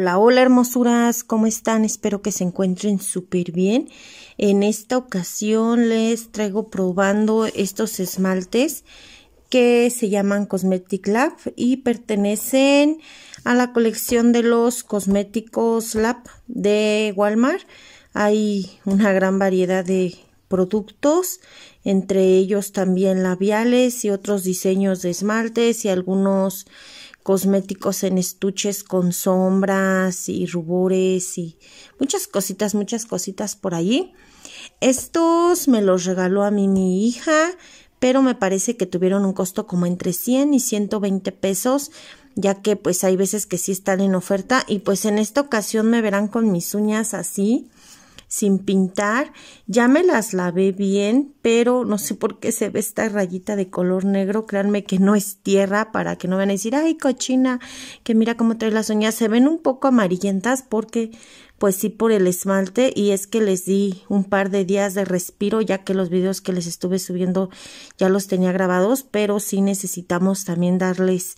Hola, hola hermosuras, ¿cómo están? Espero que se encuentren súper bien. En esta ocasión les traigo probando estos esmaltes que se llaman Cosmetic Lab y pertenecen a la colección de los cosméticos Lab de Walmart. Hay una gran variedad de productos, entre ellos también labiales y otros diseños de esmaltes y algunos cosméticos en estuches con sombras y rubores y muchas cositas, muchas cositas por allí. Estos me los regaló a mí mi hija, pero me parece que tuvieron un costo como entre 100 y 120 pesos, ya que pues hay veces que sí están en oferta y pues en esta ocasión me verán con mis uñas así sin pintar. Ya me las lavé bien, pero no sé por qué se ve esta rayita de color negro. Créanme que no es tierra para que no van a decir, ay, cochina, que mira cómo trae las uñas. Se ven un poco amarillentas porque, pues sí, por el esmalte. Y es que les di un par de días de respiro, ya que los videos que les estuve subiendo ya los tenía grabados, pero sí necesitamos también darles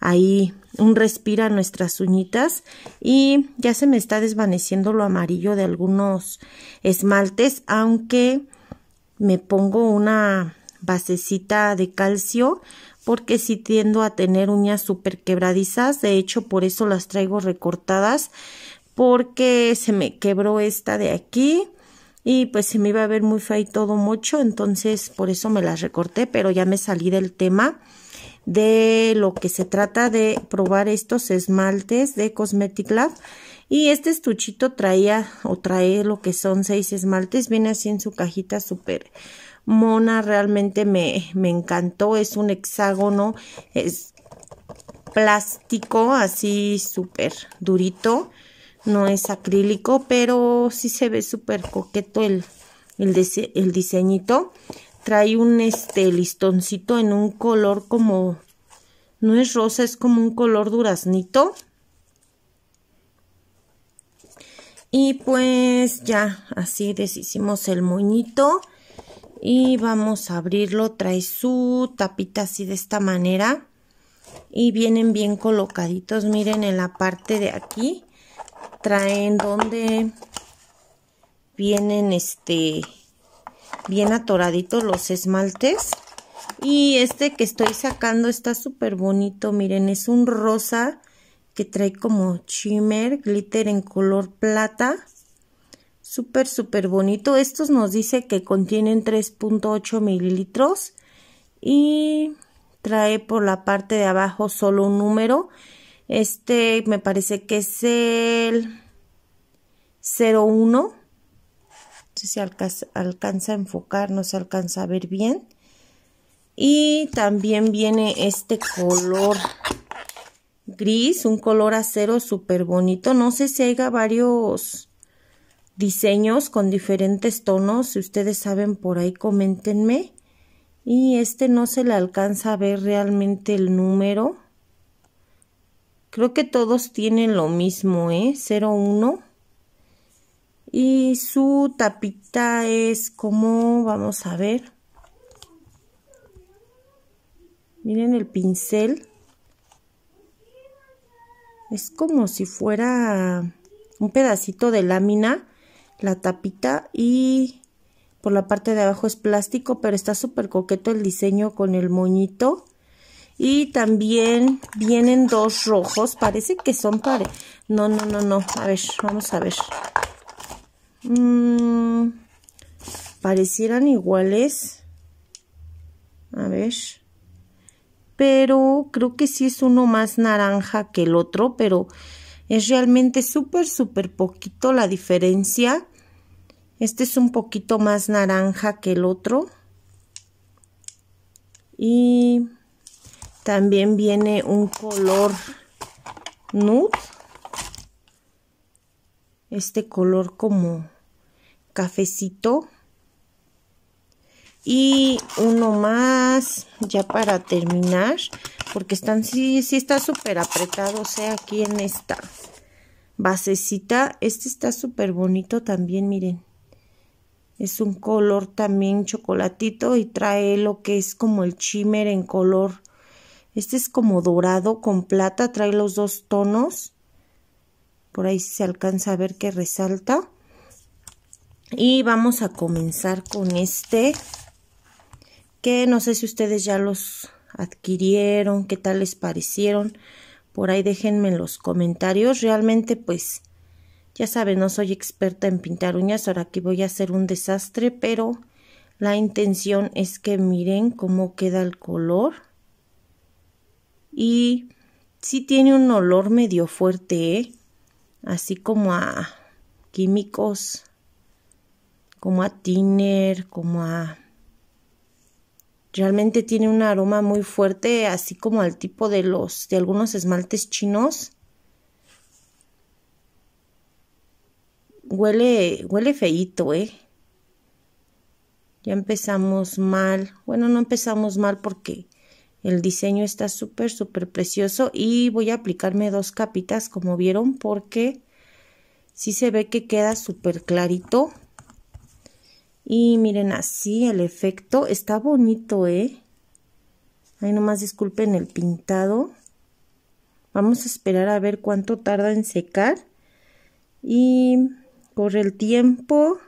ahí un respira nuestras uñitas y ya se me está desvaneciendo lo amarillo de algunos esmaltes, aunque me pongo una basecita de calcio porque si tiendo a tener uñas súper quebradizas, de hecho por eso las traigo recortadas porque se me quebró esta de aquí y pues se me iba a ver muy fea y todo mucho, entonces por eso me las recorté, pero ya me salí del tema de lo que se trata de probar estos esmaltes de Cosmetic Lab. Y este estuchito traía o trae lo que son seis esmaltes. Viene así en su cajita súper mona. Realmente me, me encantó. Es un hexágono. Es plástico así súper durito. No es acrílico, pero sí se ve súper coqueto el, el, el diseñito trae un este listoncito en un color como no es rosa, es como un color duraznito. Y pues ya, así deshicimos el moñito. Y vamos a abrirlo, trae su tapita así de esta manera. Y vienen bien colocaditos, miren en la parte de aquí. Traen donde vienen este bien atoraditos los esmaltes. Y este que estoy sacando está súper bonito, miren, es un rosa que trae como shimmer, glitter en color plata. Súper, súper bonito. Estos nos dice que contienen 3.8 mililitros y trae por la parte de abajo solo un número. Este me parece que es el 01 sé si alcanza, a enfocar, no se alcanza a ver bien. Y también viene este color gris, un color acero súper bonito. No sé si hay varios diseños con diferentes tonos. Si ustedes saben por ahí, coméntenme. Y este no se le alcanza a ver realmente el número. Creo que todos tienen lo mismo, ¿eh? 01. Y su tapita es como, vamos a ver. Miren el pincel. Es como si fuera un pedacito de lámina, la tapita y por la parte de abajo es plástico, pero está súper coqueto el diseño con el moñito. Y también vienen dos rojos, parece que son pare... No, no, no, no, a ver, vamos a ver. Mm, parecieran iguales. A ver. Pero creo que sí es uno más naranja que el otro, pero es realmente súper, súper poquito la diferencia. Este es un poquito más naranja que el otro. Y también viene un color nude. Este color como cafecito. Y uno más, ya para terminar, porque están, sí, sí está súper apretado, o sea, aquí en esta basecita. Este está súper bonito también, miren. Es un color también chocolatito y trae lo que es como el shimmer en color. Este es como dorado con plata, trae los dos tonos. Por ahí se alcanza a ver que resalta. Y vamos a comenzar con este, que no sé si ustedes ya los adquirieron, qué tal les parecieron. Por ahí déjenme en los comentarios. Realmente pues ya saben, no soy experta en pintar uñas, ahora aquí voy a hacer un desastre, pero la intención es que miren cómo queda el color. Y si tiene un olor medio fuerte, ¿eh? así como a químicos como a tiner, como a... Realmente tiene un aroma muy fuerte, así como al tipo de los de algunos esmaltes chinos. Huele, huele feíto, ¿eh? Ya empezamos mal. Bueno, no empezamos mal porque el diseño está súper, súper precioso. Y voy a aplicarme dos capitas, como vieron, porque sí se ve que queda súper clarito. Y miren así el efecto. Está bonito, ¿eh? Ahí nomás disculpen el pintado. Vamos a esperar a ver cuánto tarda en secar. Y corre el tiempo.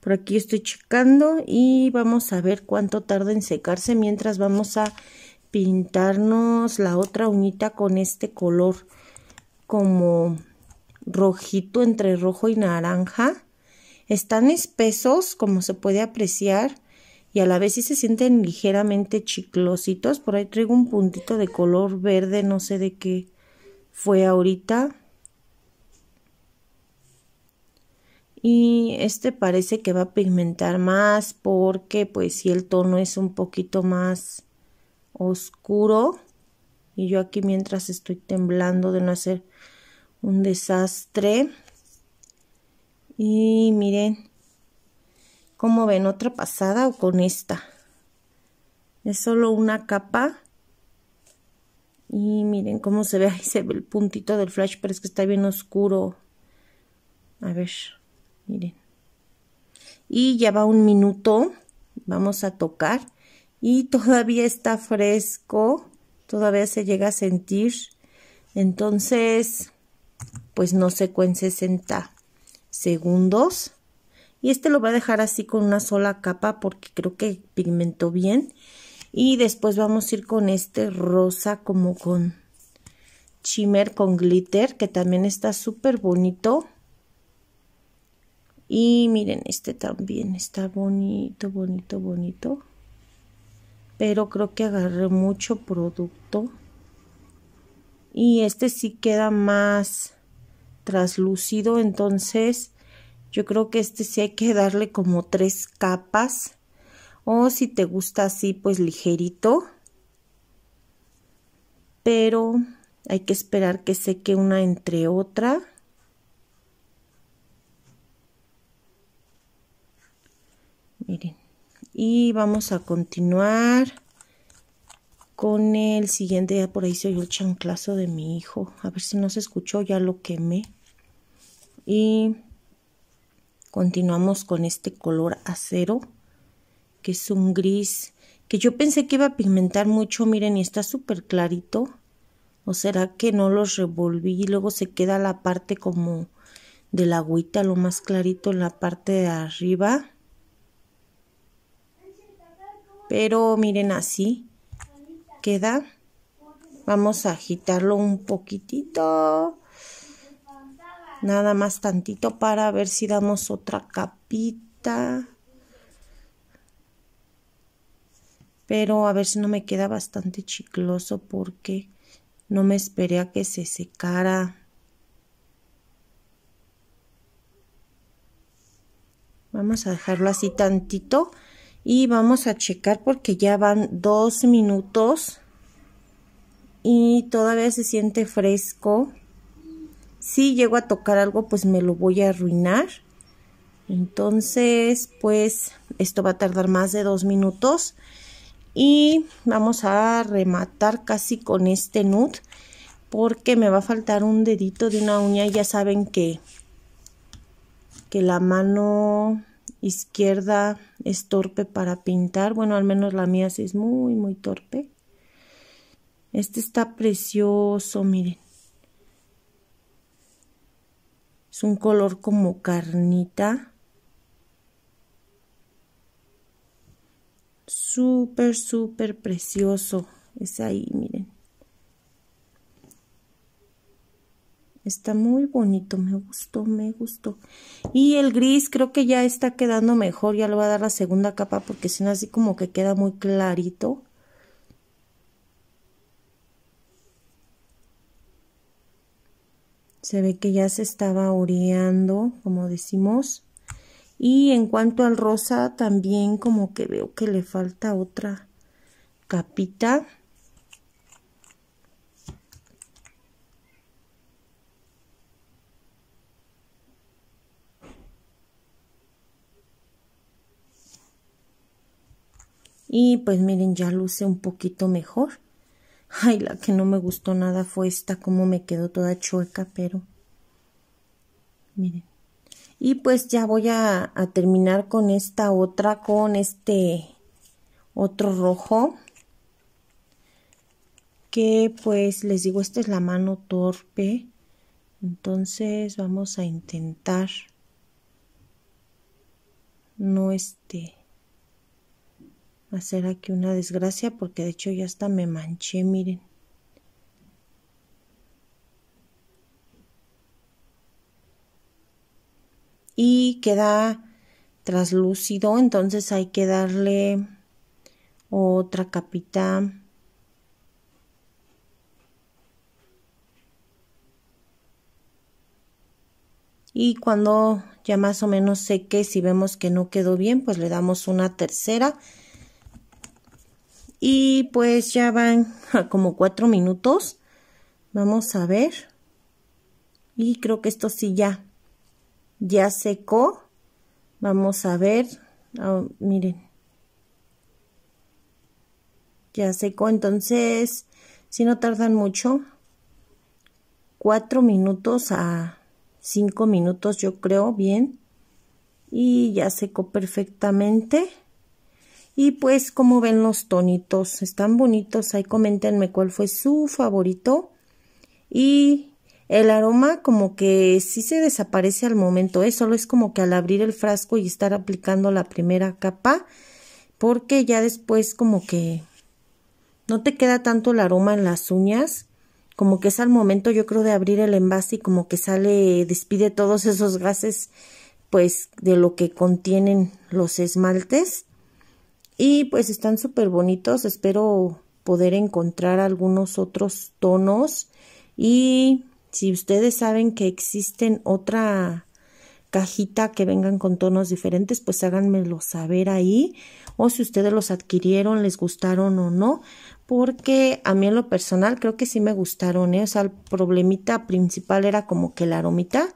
Por aquí estoy checando y vamos a ver cuánto tarda en secarse mientras vamos a pintarnos la otra uñita con este color como rojito entre rojo y naranja. Están espesos, como se puede apreciar, y a la vez sí se sienten ligeramente chiclositos. Por ahí traigo un puntito de color verde, no sé de qué fue ahorita. Y este parece que va a pigmentar más porque pues si el tono es un poquito más oscuro. Y yo aquí mientras estoy temblando de no hacer un desastre. Y miren, ¿cómo ven? ¿Otra pasada o con esta? Es solo una capa. Y miren cómo se ve, ahí se ve el puntito del flash, pero es que está bien oscuro. A ver, miren. Y ya va un minuto, vamos a tocar. Y todavía está fresco, todavía se llega a sentir. Entonces, pues no se en 60 segundos. Y este lo voy a dejar así con una sola capa porque creo que pigmentó bien. Y después vamos a ir con este rosa como con shimmer con glitter que también está súper bonito. Y miren, este también está bonito, bonito, bonito. Pero creo que agarré mucho producto. Y este sí queda más traslúcido, entonces yo creo que este sí hay que darle como tres capas o si te gusta así pues ligerito, pero hay que esperar que seque una entre otra. Miren, y vamos a continuar con el siguiente, ya por ahí se oyó el chanclazo de mi hijo, a ver si no se escuchó, ya lo quemé. Y continuamos con este color acero, que es un gris, que yo pensé que iba a pigmentar mucho, miren, y está súper clarito. ¿O será que no los revolví y luego se queda la parte como de la agüita, lo más clarito en la parte de arriba? Pero miren así queda. Vamos a agitarlo un poquitito Nada más tantito para ver si damos otra capita. Pero a ver si no me queda bastante chicloso porque no me esperé a que se secara. Vamos a dejarlo así tantito y vamos a checar porque ya van dos minutos y todavía se siente fresco si llego a tocar algo, pues me lo voy a arruinar. Entonces, pues esto va a tardar más de dos minutos. Y vamos a rematar casi con este nude. porque me va a faltar un dedito de una uña. Ya saben que, que la mano izquierda es torpe para pintar. Bueno, al menos la mía sí es muy, muy torpe. Este está precioso, miren. Es un color como carnita. Súper, súper precioso. Es ahí, miren. Está muy bonito, me gustó, me gustó. Y el gris creo que ya está quedando mejor, ya le voy a dar la segunda capa porque si no así como que queda muy clarito. se ve que ya se estaba oreando, como decimos. Y en cuanto al rosa, también como que veo que le falta otra capita. Y pues miren, ya luce un poquito mejor. Ay, la que no me gustó nada fue esta, como me quedó toda chueca, pero... Miren. Y pues ya voy a, a terminar con esta otra, con este otro rojo. Que pues les digo, esta es la mano torpe. Entonces vamos a intentar no este hacer aquí una desgracia porque de hecho ya hasta me manché, miren. Y queda traslúcido, entonces hay que darle otra capita. Y cuando ya más o menos seque, si vemos que no quedó bien, pues le damos una tercera. Y pues ya van como cuatro minutos. Vamos a ver. Y creo que esto sí ya, ya secó. Vamos a ver. Ah, miren. Ya secó. Entonces, si no tardan mucho, cuatro minutos a cinco minutos yo creo, bien. Y ya secó perfectamente. Y pues como ven los tonitos, están bonitos. Ahí coméntenme cuál fue su favorito. Y el aroma como que sí se desaparece al momento. eso ¿eh? Solo es como que al abrir el frasco y estar aplicando la primera capa. Porque ya después como que no te queda tanto el aroma en las uñas como que es al momento yo creo de abrir el envase y como que sale, despide todos esos gases pues de lo que contienen los esmaltes y pues están súper bonitos. Espero poder encontrar algunos otros tonos. Y si ustedes saben que existen otra cajita que vengan con tonos diferentes, pues háganmelo saber ahí. O si ustedes los adquirieron, les gustaron o no. Porque a mí en lo personal creo que sí me gustaron. ¿eh? O sea, el problemita principal era como que la aromita.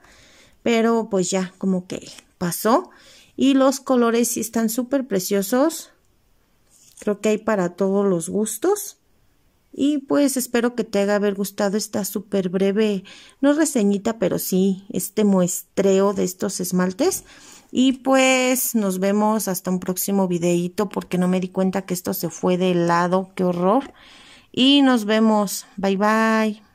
Pero pues ya, como que pasó. Y los colores sí están súper preciosos. Creo que hay para todos los gustos. Y pues espero que te haya haber gustado esta súper breve, no reseñita, pero sí este muestreo de estos esmaltes. Y pues nos vemos hasta un próximo videíto porque no me di cuenta que esto se fue de lado, qué horror. Y nos vemos, bye bye.